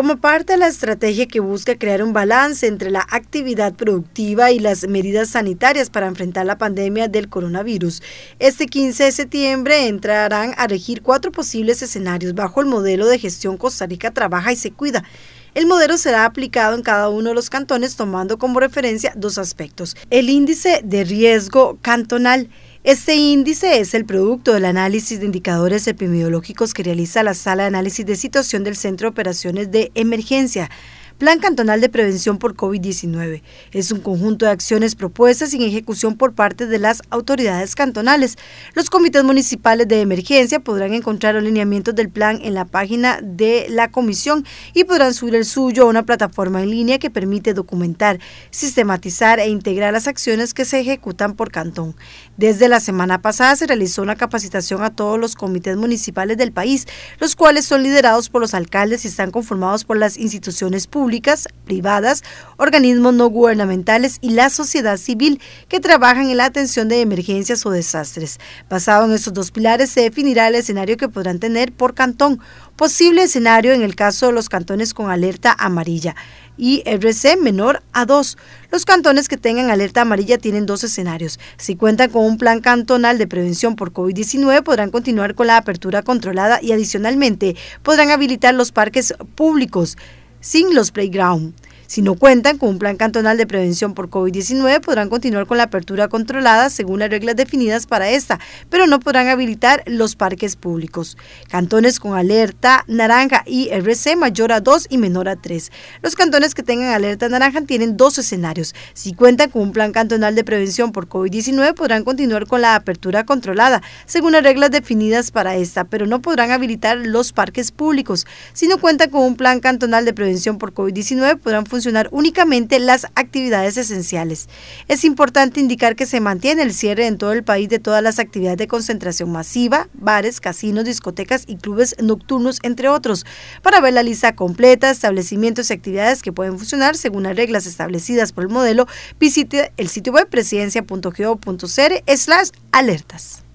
como parte de la estrategia que busca crear un balance entre la actividad productiva y las medidas sanitarias para enfrentar la pandemia del coronavirus. Este 15 de septiembre entrarán a regir cuatro posibles escenarios bajo el modelo de gestión Costa Rica Trabaja y se cuida. El modelo será aplicado en cada uno de los cantones tomando como referencia dos aspectos, el índice de riesgo cantonal, este índice es el producto del análisis de indicadores epidemiológicos que realiza la Sala de Análisis de Situación del Centro de Operaciones de Emergencia, Plan Cantonal de Prevención por COVID-19. Es un conjunto de acciones propuestas en ejecución por parte de las autoridades cantonales. Los comités municipales de emergencia podrán encontrar alineamientos lineamientos del plan en la página de la comisión y podrán subir el suyo a una plataforma en línea que permite documentar, sistematizar e integrar las acciones que se ejecutan por cantón. Desde la semana pasada se realizó una capacitación a todos los comités municipales del país, los cuales son liderados por los alcaldes y están conformados por las instituciones públicas públicas, privadas, organismos no gubernamentales y la sociedad civil que trabajan en la atención de emergencias o desastres. Basado en estos dos pilares se definirá el escenario que podrán tener por cantón, posible escenario en el caso de los cantones con alerta amarilla y RC menor a 2. Los cantones que tengan alerta amarilla tienen dos escenarios. Si cuentan con un plan cantonal de prevención por COVID-19, podrán continuar con la apertura controlada y adicionalmente podrán habilitar los parques públicos sin playground. Si no cuentan con un plan cantonal de prevención por COVID-19, podrán continuar con la apertura controlada según las reglas definidas para esta, pero no podrán habilitar los parques públicos. Cantones con alerta naranja y RC mayor a 2 y menor a 3. Los cantones que tengan alerta naranja tienen dos escenarios. Si cuentan con un plan cantonal de prevención por COVID-19, podrán continuar con la apertura controlada según las reglas definidas para esta, pero no podrán habilitar los parques públicos. Si no cuentan con un plan cantonal de prevención por COVID-19, podrán funcionar funcionar únicamente las actividades esenciales. Es importante indicar que se mantiene el cierre en todo el país de todas las actividades de concentración masiva, bares, casinos, discotecas y clubes nocturnos, entre otros. Para ver la lista completa, establecimientos y actividades que pueden funcionar según las reglas establecidas por el modelo, visite el sitio web presidencia.go.cr slash alertas.